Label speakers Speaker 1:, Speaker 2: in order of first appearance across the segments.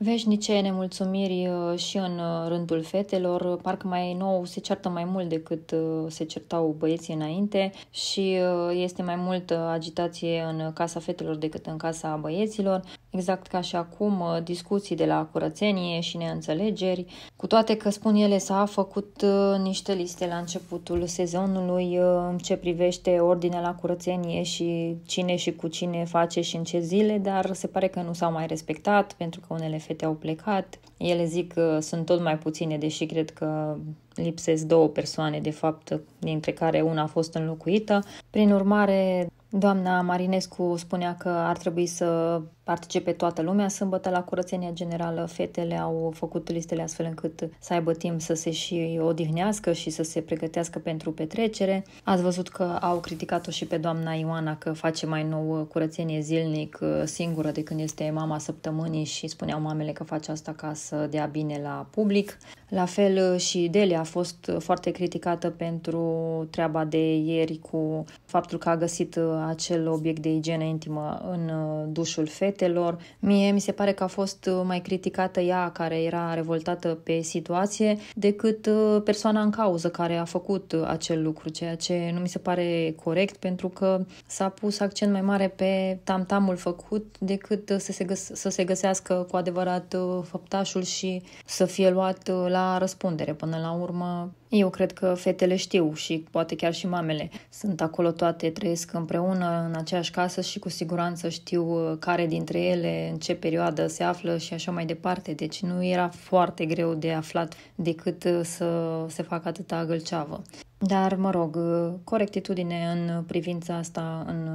Speaker 1: veșnice nemulțumiri uh, și în uh, rândul fetelor, parcă mai nou se ceartă mai mult decât uh, se certau băieții înainte și este mai mult agitație în casa fetelor decât în casa băieților exact ca și acum, uh, discuții de la curățenie și neînțelegeri, cu toate că, spun ele, s-a făcut uh, niște liste la începutul sezonului uh, în ce privește ordinea la curățenie și cine și cu cine face și în ce zile, dar se pare că nu s-au mai respectat pentru că unele fete au plecat. Ele zic că sunt tot mai puține, deși cred că lipsesc două persoane, de fapt, dintre care una a fost înlocuită. Prin urmare, Doamna Marinescu spunea că ar trebui să participe toată lumea. Sâmbătă la curățenia generală fetele au făcut listele astfel încât să aibă timp să se și odihnească și să se pregătească pentru petrecere. Ați văzut că au criticat-o și pe doamna Ioana că face mai nou curățenie zilnic singură de când este mama săptămânii și spuneau mamele că face asta ca să dea bine la public. La fel și Delia a fost foarte criticată pentru treaba de ieri cu faptul că a găsit acel obiect de igienă intimă în uh, dușul fetei fetelor. Mie mi se pare că a fost uh, mai criticată ea care era revoltată pe situație decât uh, persoana în cauză care a făcut uh, acel lucru, ceea ce nu mi se pare corect pentru că s-a pus accent mai mare pe tamtamul făcut decât să se, găs- să se găsească cu adevărat făptașul și să fie luat la răspundere. Până la urmă, eu cred că fetele știu și poate chiar și mamele. Sunt acolo toate, trăiesc împreună în aceeași casă și cu siguranță știu uh, care dintre ele, în ce perioadă se află și așa mai departe. Deci nu era foarte greu de aflat decât uh, să se facă atâta gâlceavă. Dar, mă rog, uh, corectitudine în privința asta, în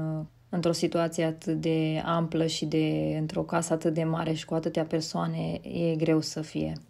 Speaker 1: într-o situație atât de amplă și de într-o casă atât de mare și cu atâtea persoane, e greu să fie.